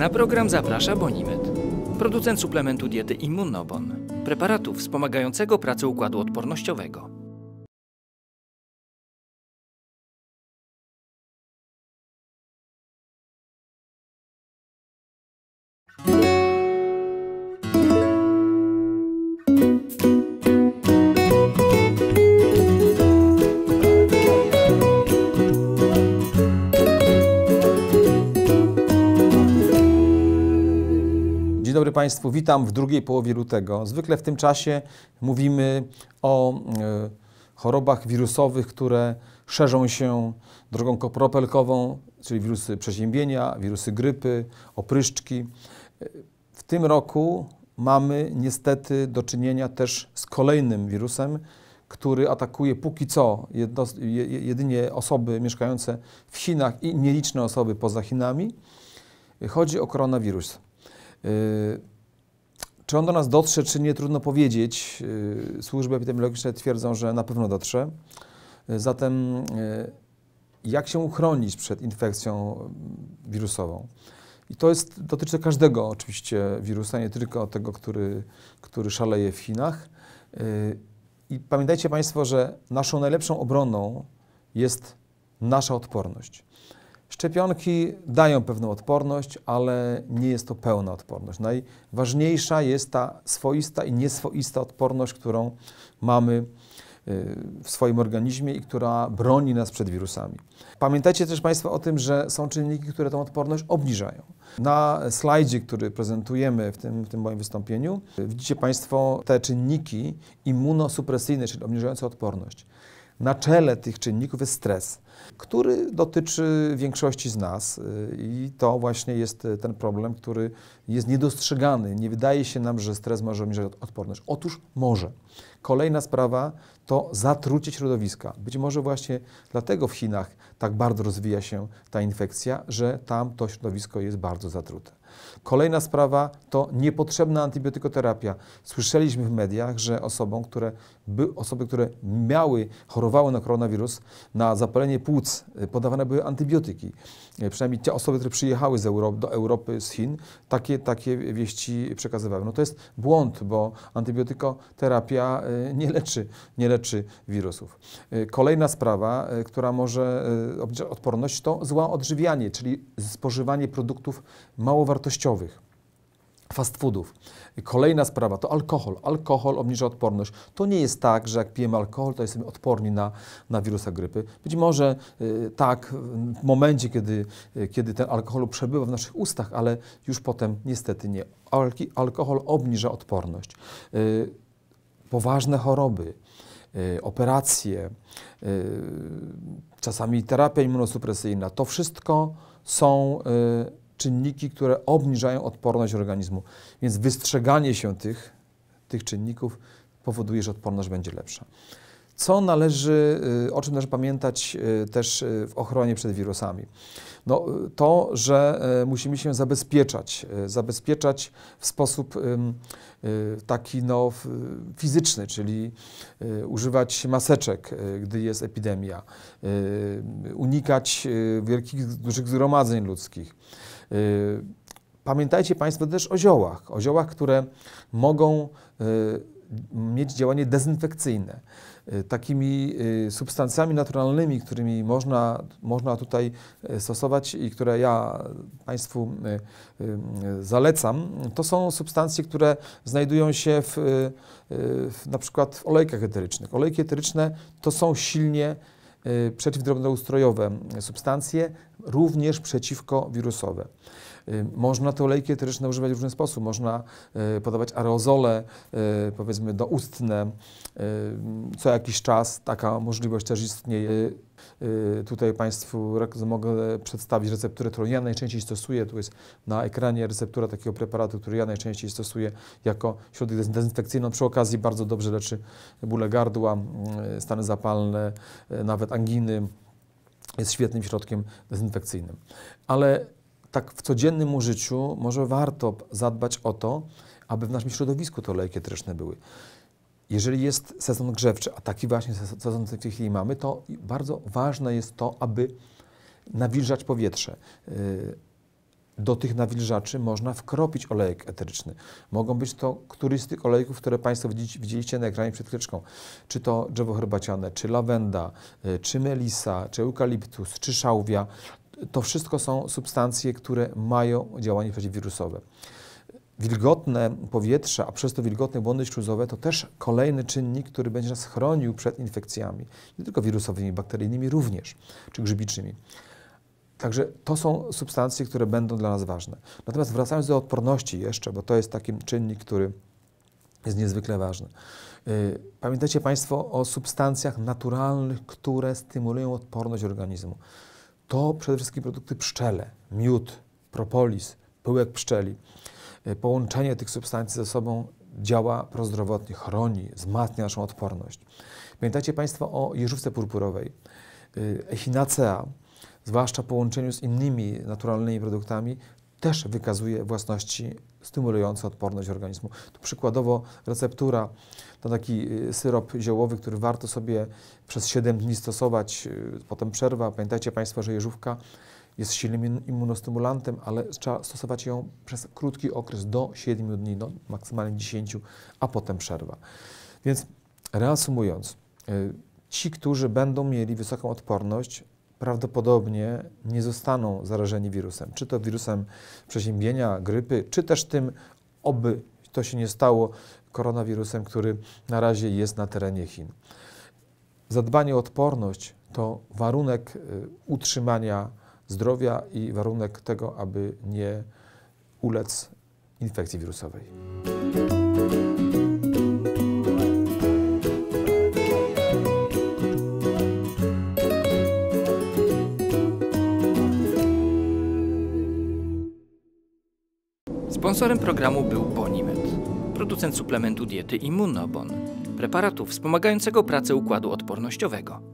Na program zaprasza Bonimet, producent suplementu diety Immunobon, preparatu wspomagającego pracę układu odpornościowego. dobry Państwu, witam w drugiej połowie lutego. Zwykle w tym czasie mówimy o e, chorobach wirusowych, które szerzą się drogą kopropelkową, czyli wirusy przeziębienia, wirusy grypy, opryszczki. E, w tym roku mamy niestety do czynienia też z kolejnym wirusem, który atakuje póki co jedno, jedynie osoby mieszkające w Chinach i nieliczne osoby poza Chinami. Chodzi o koronawirus. Y, czy on do nas dotrze, czy nie, trudno powiedzieć. Y, służby epidemiologiczne twierdzą, że na pewno dotrze. Y, zatem jak się uchronić przed infekcją mm, wirusową? I to jest, dotyczy każdego oczywiście wirusa, nie tylko tego, który, który szaleje w Chinach. I pamiętajcie Państwo, że naszą najlepszą obroną jest nasza odporność. Szczepionki dają pewną odporność, ale nie jest to pełna odporność. Najważniejsza jest ta swoista i nieswoista odporność, którą mamy y, w swoim organizmie i która broni nas przed wirusami. Pamiętajcie też Państwo o tym, że są czynniki, które tą odporność obniżają. Na slajdzie, który prezentujemy w tym, w tym moim wystąpieniu, widzicie Państwo te czynniki immunosupresyjne, czyli obniżające odporność. Na czele tych czynników jest stres, który dotyczy większości z nas y, i to właśnie jest y, ten problem, który jest niedostrzegany. Nie wydaje się nam, że stres może obniżać odporność. Otóż może. Kolejna sprawa to zatrucie środowiska. Być może właśnie dlatego w Chinach tak bardzo rozwija się ta infekcja, że tam to środowisko jest bardzo zatrute. Kolejna sprawa to niepotrzebna antybiotykoterapia. Słyszeliśmy w mediach, że osobom, które by, osoby, które miały, chorowały na koronawirus, na zapalenie płuc y, podawane były antybiotyki. Y, przynajmniej te osoby, które przyjechały z Europy, do Europy z Chin, takie, takie wieści przekazywały. No to jest błąd, bo antybiotykoterapia y, nie leczy, nie leczy wirusów. Kolejna sprawa, która może obniżać odporność, to złe odżywianie, czyli spożywanie produktów mało wartościowych wartościowych. Fast foodów. Kolejna sprawa to alkohol. Alkohol obniża odporność. To nie jest tak, że jak pijemy alkohol, to jesteśmy odporni na, na wirusa grypy. Być może y, tak w momencie, kiedy, y, kiedy ten alkohol przebywa w naszych ustach, ale już potem niestety nie. Alki, alkohol obniża odporność. Y, poważne choroby, y, operacje, y, czasami terapia immunosupresyjna, to wszystko są y, czynniki, które obniżają odporność organizmu. Więc wystrzeganie się tych, tych czynników powoduje, że odporność będzie lepsza. Co należy, y, o czym należy pamiętać y, też y, w ochronie przed wirusami? No, to, że musimy się zabezpieczać, zabezpieczać w sposób taki no, fizyczny, czyli używać maseczek, gdy jest epidemia, unikać wielkich, dużych zgromadzeń ludzkich Y, pamiętajcie Państwo też o ziołach, o ziołach, które mogą y, mieć działanie dezynfekcyjne. Y, takimi substancjami naturalnymi, którymi można, można tutaj stosować i które ja Państwu zalecam, to są substancje, które znajdują się w, w na przykład w olejkach eterycznych. Olejki eteryczne to są silnie Y, przeciwdrobnoustrojowe substancje, również przeciwko wirusowe. Y, można te olejki eteryczne używać w różny sposób. Można y, podawać aerozole, y, powiedzmy doustne, co jakiś czas. Taka możliwość też istnieje. Tutaj Państwu mogę przedstawić recepturę, którą ja najczęściej stosuję. Tu jest na ekranie receptura takiego preparatu, który ja najczęściej stosuję jako środek dezynfekcyjny. Przy okazji bardzo dobrze leczy bóle gardła, stany zapalne, nawet anginy. Jest świetnym środkiem dezynfekcyjnym. Ale tak w codziennym użyciu może warto zadbać o to, aby w naszym środowisku te oleje eteryczne były. Jeżeli jest sezon grzewczy, a taki właśnie sezon w tej chwili mamy, to bardzo ważne jest to, aby nawilżać powietrze. Y, do tych nawilżaczy można wkropić olejek eteryczny. Mogą być to któryś z tych olejków, które Państwo widzieliście na ekranie przed chwileczką. Czy to drzewo herbaciane, czy lawenda, y, czy melisa, czy eukaliptus, czy szałwia. To wszystko są substancje, które mają działanie przeciwwirusowe. Wilgotne powietrze, a przez to wilgotne błony śluzowe to też kolejny czynnik, który będzie nas chronił przed infekcjami, nie tylko wirusowymi, bakteryjnymi również, czy grzybiczymi. Także to są substancje, które będą dla nas ważne. Natomiast wracając do odporności jeszcze, bo to jest taki czynnik, który jest niezwykle ważny. Y, Pamiętajcie Państwo o substancjach naturalnych, które stymulują odporność organizmu to przede wszystkim produkty pszczele, miód, propolis, pyłek pszczeli. E, połączenie tych substancji ze sobą działa prozdrowotnie, chroni, wzmacnia naszą odporność. Pamiętacie Państwo o jeżówce purpurowej, e, echinacea, zwłaszcza w połączeniu z innymi naturalnymi produktami, też wykazuje własności stymulujące odporność organizmu. Tu przykładowo receptura to taki y, syrop ziołowy, który warto sobie przez 7 dni stosować, y, potem przerwa. Pamiętajcie Państwo, że jeżówka jest silnym immunostymulantem, ale trzeba stosować ją przez krótki okres do 7 dni, no, maksymalnie 10, a potem przerwa. Więc reasumując, y, ci, którzy będą mieli wysoką odporność, prawdopodobnie nie zostaną zarażeni wirusem. Czy to wirusem przeziębienia, grypy, czy też tym, oby to się nie stało, koronawirusem, który na razie jest na terenie Chin. Zadbanie o odporność to warunek y, utrzymania zdrowia i warunek tego, aby nie ulec infekcji wirusowej. Sponsorem programu był Bonimed, producent suplementu diety Immunobon, preparatu wspomagającego pracę układu odpornościowego.